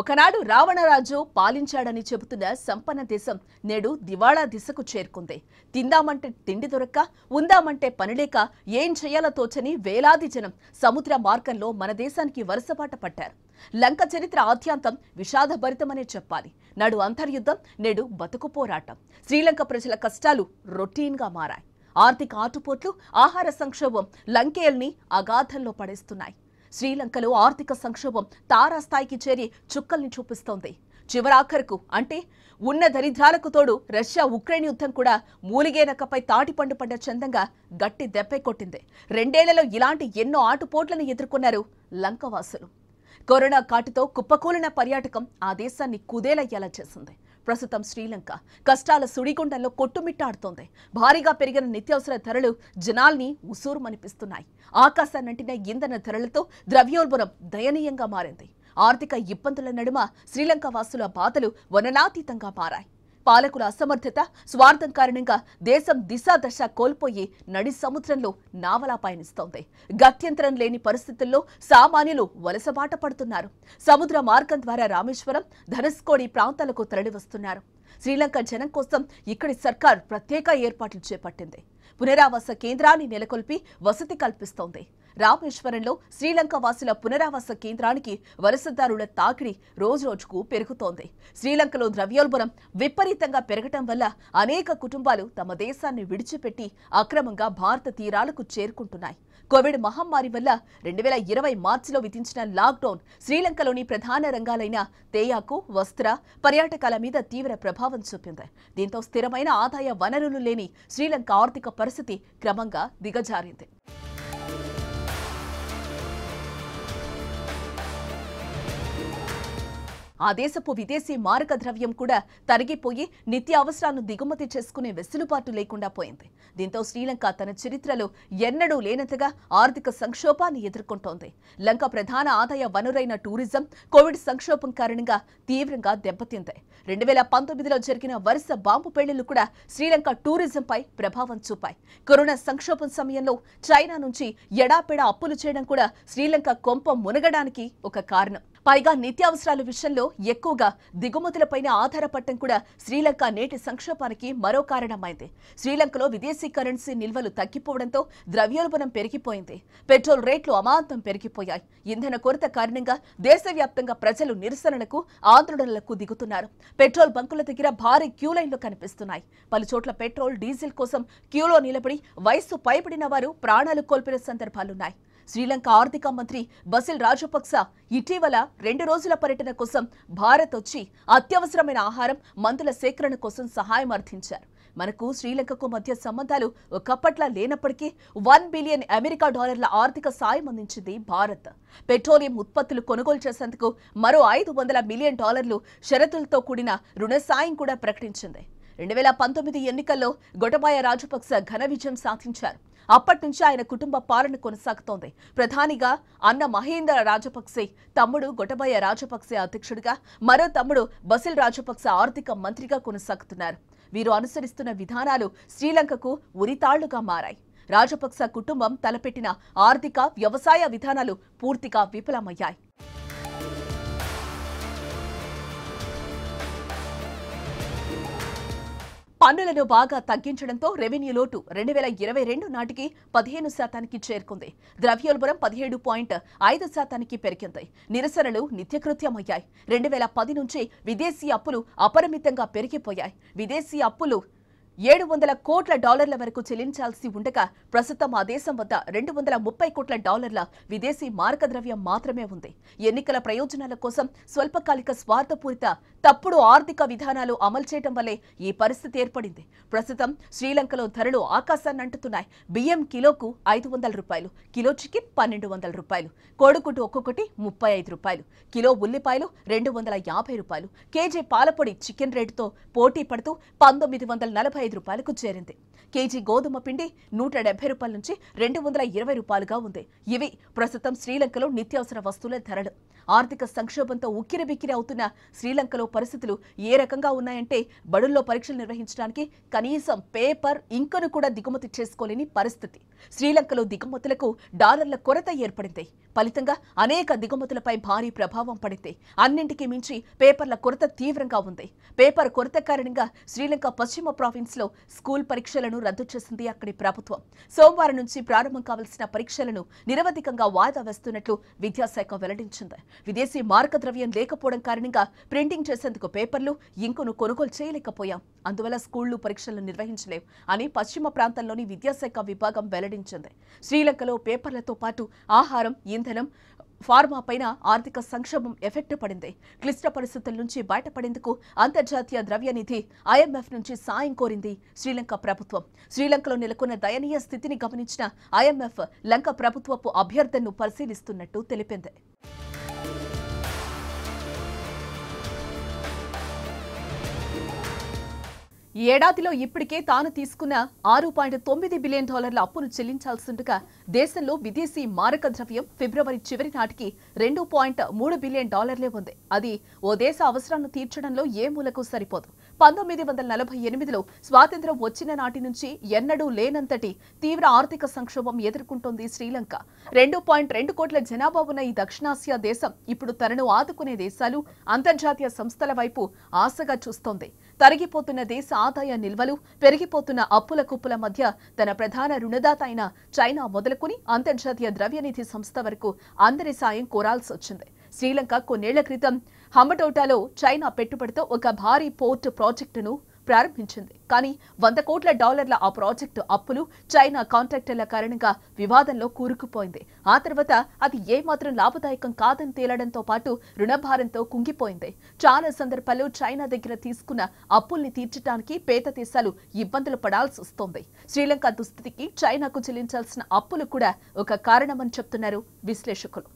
ఒకనాడు రావణరాజు పాలించాడని చెబుతున్న సంపన్న దేశం నేడు దివాళా దిశకు చేరుకుంది తిందామంటే తిండి దొరక్క ఉందామంటే పనిలేక ఏం చేయాలో తోచని వేలాది జనం సముద్ర మార్గంలో మన దేశానికి వరుసపాట పట్టారు లంక చరిత్ర ఆద్యాంతం విషాదభరితమనే చెప్పాలి నాడు అంతర్యుద్ధం నేడు బతుకు పోరాటం శ్రీలంక ప్రజల కష్టాలు రొటీన్గా మారాయి ఆర్థిక ఆటుపోట్లు ఆహార సంక్షోభం లంకేల్ని అగాధంలో పడేస్తున్నాయి శ్రీలంకలో ఆర్థిక సంక్షోభం తారాస్థాయికి చేరి చుక్కల్ని చూపిస్తోంది చివరాఖరుకు అంటే ఉన్న దరిద్రాలకు తోడు రష్యా ఉక్రెయిన్ యుద్ధం కూడా మూలిగే తాటిపండు పడ్డ చందంగా గట్టి దెబ్బే కొట్టింది రెండేళ్లలో ఇలాంటి ఎన్నో ఆటుపోట్లను ఎదుర్కొన్నారు లంకవాసులు కరోనా కాటితో కుప్పకూలిన పర్యాటకం ఆ దేశాన్ని కుదేలయ్యేలా చేసింది ప్రస్తుతం శ్రీలంక కష్టాల సుడిగుండంలో కొట్టుమిట్టాడుతోంది భారీగా పెరిగిన నిత్యావసర ధరలు జనాల్ని ఉసూరుమనిపిస్తున్నాయి ఆకాశాన్నంటిన ఇంధన ధరలతో ద్రవ్యోల్బరం దయనీయంగా మారింది ఆర్థిక ఇబ్బందుల నడుమ శ్రీలంక వాసుల బాధలు వననాతీతంగా మారాయి పాలకుల అసమర్థత స్వార్థం కారణంగా దేశం దిశ దశ కోల్పోయి నడి సముద్రంలో నావలా పయనిస్తోంది గత్యంతరం లేని పరిస్థితుల్లో సామాన్యులు వలసబాట పడుతున్నారు సముద్ర మార్గం ద్వారా రామేశ్వరం ధనస్కోడి ప్రాంతాలకు తరలివస్తున్నారు శ్రీలంక జనం కోసం ఇక్కడి సర్కార్ ప్రత్యేక ఏర్పాట్లు చేపట్టింది పునరావాస కేంద్రాన్ని నెలకొల్పి వసతి కల్పిస్తోంది రామేశ్వరంలో శ్రీలంక వాసుల పునరావాస కేంద్రానికి వలసదారుల తాకిడి రోజురోజుకు పెరుగుతోంది శ్రీలంకలో ద్రవ్యోల్బణం విపరీతంగా పెరగటం వల్ల అనేక కుటుంబాలు తమ దేశాన్ని విడిచిపెట్టి అక్రమంగా భారత తీరాలకు చేరుకుంటున్నాయి కోవిడ్ మహమ్మారి వల్ల రెండు వేల ఇరవై మార్చిలో విధించిన లాక్డౌన్ శ్రీలంకలోని ప్రధాన రంగాలైన తేయాకు వస్త్ర పర్యాటకాల మీద తీవ్ర ప్రభావం చూపింది దీంతో స్థిరమైన ఆదాయ వనరులు లేని శ్రీలంక ఆర్థిక పరిస్థితి క్రమంగా దిగజారింది ఆ దేశపు విదేశీ మారక ద్రవ్యం కూడా తరిగిపోయి నిత్య అవసరాలను దిగుమతి చేసుకునే వెసులుబాటు లేకుండా పోయింది దీంతో శ్రీలంక తన చరిత్రలో ఎన్నడూ లేనంతగా ఆర్థిక సంక్షోభాన్ని ఎదుర్కొంటోంది లంక ప్రధాన ఆదాయ వనరైన టూరిజం కోవిడ్ సంక్షోభం కారణంగా తీవ్రంగా దెబ్బతింది రెండు వేల పంతొమ్మిదిలో జరిగిన వరుస బాంబు పెళ్లిలు కూడా శ్రీలంక టూరిజంపై ప్రభావం చూపాయి కరోనా సంక్షోభం సమయంలో చైనా నుంచి ఎడాపెడా అప్పులు చేయడం కూడా శ్రీలంక కొంప మునగడానికి ఒక కారణం పైగా నిత్యావసరాల విషయంలో ఎక్కువగా దిగుమతులపైన ఆధారపడటం కూడా శ్రీలంక నేటి సంక్షోభానికి మరో కారణమైంది శ్రీలంకలో విదేశీ కరెన్సీ నిల్వలు తగ్గిపోవడంతో ద్రవ్యోల్బణం పెరిగిపోయింది పెట్రోల్ రేట్లు అమాంతం పెరిగిపోయాయి ఇంధన కొరత కారణంగా దేశవ్యాప్తంగా ప్రజలు నిరసనలకు ఆందోళనలకు దిగుతున్నారు పెట్రోల్ బంకుల దగ్గర భారీ క్యూ లైన్లు కనిపిస్తున్నాయి పలుచోట్ల పెట్రోల్ డీజిల్ కోసం క్యూలో నిలబడి వయస్సు పైబడిన వారు ప్రాణాలు కోల్పోయిన సందర్భాలున్నాయి శ్రీలంక ఆర్థిక మంత్రి బసిల్ రాజపక్స ఇటీవల రెండు రోజుల పర్యటన కోసం భారత్ వచ్చి అత్యవసరమైన ఆహారం మందుల సేకరణ కోసం సహాయం అర్థించారు మనకు శ్రీలంకకు మధ్య సంబంధాలు ఒకప్పట్లా లేనప్పటికీ వన్ బిలియన్ అమెరికా డాలర్ల ఆర్థిక సాయం అందించింది భారత్ పెట్రోలియం ఉత్పత్తులు కొనుగోలు చేసేందుకు మరో ఐదు వందల మిలియన్ డాలర్లు షరతులతో కూడిన రుణ సాయం కూడా ప్రకటించింది రెండు వేల పంతొమ్మిది ఎన్నికల్లో గొటబాయ రాజపక్స ఘన విజయం సాధించారు అప్పటి నుంచి ఆయన కుటుంబ పాలన కొనసాగుతోంది ప్రధానిగా అన్న మహేంద్ర రాజపక్సే తమ్ముడు గొటబాయ రాజపక్సే అధ్యక్షుడిగా మరో తమ్ముడు బసిల్ రాజపక్స ఆర్థిక మంత్రిగా కొనసాగుతున్నారు వీరు అనుసరిస్తున్న విధానాలు శ్రీలంకకు ఉరితాళ్లుగా మారాయి రాజపక్స కుటుంబం తలపెట్టిన ఆర్థిక వ్యవసాయ విధానాలు పూర్తిగా విఫలమయ్యాయి పన్నులను బాగా తగ్గించడంతో రెవెన్యూ లోటు రెండు వేల ఇరవై రెండు నాటికి పదిహేను శాతానికి చేరుకుంది ద్రవ్యోల్బరం పదిహేడు పాయింట్ ఐదు శాతానికి పెరిగింది నిరసనలు నిత్యకృత్యమయ్యాయి రెండు వేల పది నుంచి విదేశీ అప్పులు అపరిమితంగా పెరిగిపోయాయి విదేశీ అప్పులు ఏడు వందల కోట్ల డాలర్ల వరకు చెల్లించాల్సి ఉండగా ప్రస్తుతం ఆ దేశం వద్ద రెండు వందల ముప్పై కోట్ల డాలర్ల విదేశీ మార్గద్రవ్యం మాత్రమే ఉంది ఎన్నికల ప్రయోజనాల కోసం స్వల్పకాలిక స్వార్థపూరిత తప్పుడు ఆర్థిక విధానాలు అమలు చేయడం వల్లే ఈ పరిస్థితి ఏర్పడింది ప్రస్తుతం శ్రీలంకలో ధరలు ఆకాశాన్ని అంటుతున్నాయి బియ్యం కిలోకు ఐదు వందల రూపాయలు కిలో చికెన్ పన్నెండు వందల రూపాయలు కోడిగుడ్డు ఒక్కొక్కటి ముప్పై ఐదు రూపాయలు కిలో ఉల్లిపాయలు రెండు వందల యాభై రూపాయలు కేజీ పాలపొడి చికెన్ రేటుతో పోటీ పడుతూ పంతొమ్మిది వందల నలభై ఐదు రూపాయలకు చేరింది కేజీ గోధుమ పిండి నూట డెబ్బై రూపాయల నుంచి రెండు వందల ఇరవై రూపాయలుగా ఉంది ఇవి ప్రస్తుతం శ్రీలంకలో నిత్యావసర వస్తువుల ధరలు ఆర్థిక సంక్షోభంతో ఉక్కిరిబిక్కిరి అవుతున్న శ్రీలంకలో పరిస్థితులు ఏ రకంగా ఉన్నాయంటే బడుల్లో పరీక్షలు నిర్వహించడానికి కనీసం పేపర్ ఇంకను కూడా దిగుమతి చేసుకోలేని పరిస్థితి శ్రీలంకలో దిగుమతులకు డాలర్ల కొరత ఏర్పడింది ఫలితంగా అనేక దిగుమతులపై భారీ ప్రభావం పడింది అన్నింటికి మించి పేపర్ల కొరత తీవ్రంగా ఉంది పేపర్ కొరత కారణంగా శ్రీలంక పశ్చిమ ప్రావిన్స్ లో స్కూల్ పరీక్షలను రద్దు చేసింది అక్కడి ప్రభుత్వం సోమవారం నుంచి ప్రారంభం కావాల్సిన పరీక్షలను నిరవధికంగా వాయిదా వేస్తున్నట్లు విద్యాశాఖ వెల్లడించింది విదేశీ మార్గద్రవ్యం లేకపోవడం కారణంగా ప్రింటింగ్ చేసేందుకు పేపర్లు ఇంకును కొనుగోలు చేయలేకపోయాం అందువల్ల స్కూళ్లు పరీక్షలు నిర్వహించలేవు అని పశ్చిమ ప్రాంతంలోని విద్యాశాఖ విభాగం వెల్లడించింది శ్రీలంకలో పేపర్లతో పాటు ఆహారం ఇంధనం ఫార్మా పైన ఆర్థిక సంక్షోభం ఎఫెక్ట్ పడింది క్లిష్ట పరిస్థితుల నుంచి బయటపడేందుకు అంతర్జాతీయ ద్రవ్యనిధి ఐఎంఎఫ్ నుంచి సాయం కోరింది శ్రీలంక ప్రభుత్వం శ్రీలంకలో నెలకొన్న దయనీయ స్థితిని గమనించిన ఐఎంఎఫ్ లంక ప్రభుత్వపు అభ్యర్థనను పరిశీలిస్తున్నట్టు తెలిపింది ఈ ఏడాదిలో ఇప్పటికే తాను తీసుకున్న ఆరు పాయింట్ తొమ్మిది బిలియన్ డాలర్ల అప్పును చెల్లించాల్సిండగా దేశంలో విదేశీ మారక ద్రవ్యం ఫిబ్రవరి చివరి నాటికి రెండు పాయింట్ మూడు బిలియన్ డాలర్లే ఉంది అది ఓ దేశ అవసరాలను తీర్చడంలో ఏ మూలకు సరిపోదు పంతొమ్మిది వందల నలభై ఎనిమిదిలో స్వాతంత్ర్యం వచ్చిన నాటి నుంచి ఎన్నడూ లేనంతటి తీవ్ర ఆర్థిక సంక్షోభం ఎదుర్కొంటోంది శ్రీలంక రెండు పాయింట్ రెండు కోట్ల జనాభా ఉన్న ఈ దక్షిణాసియా దేశం ఇప్పుడు తనను ఆదుకునే దేశాలు అంతర్జాతీయ సంస్థల వైపు ఆశగా చూస్తోంది తరిగిపోతున్న దేశ ఆదాయ నిల్వలు పెరిగిపోతున్న అప్పుల కుప్పుల మధ్య తన ప్రధాన రుణదాత అయిన చైనా మొదలుకుని అంతర్జాతీయ ద్రవ్యనిధి సంస్థ వరకు అందరి సాయం కోరాల్సి వచ్చింది శ్రీలంక కొన్నేళ్ల క్రితం హంబటోటాలో చైనా పెట్టుబడితో ఒక భారీ పోర్ట్ ప్రాజెక్టును ప్రారంభించింది కానీ వంద కోట్ల డాలర్ల ఆ ప్రాజెక్టు అప్పులు చైనా కాంట్రాక్టర్ల కారణంగా వివాదంలో కూరుకుపోయింది ఆ తర్వాత అది ఏమాత్రం లాభదాయకం కాదని తేలడంతో పాటు రుణభారంతో కుంగిపోయింది చాలా సందర్భాల్లో చైనా దగ్గర తీసుకున్న అప్పుల్ని తీర్చడానికి పేద దేశాలు ఇబ్బందులు పడాల్సి వస్తోంది శ్రీలంక దుస్థితికి చైనాకు చెల్లించాల్సిన అప్పులు కూడా ఒక కారణమని చెప్తున్నారు విశ్లేషకులు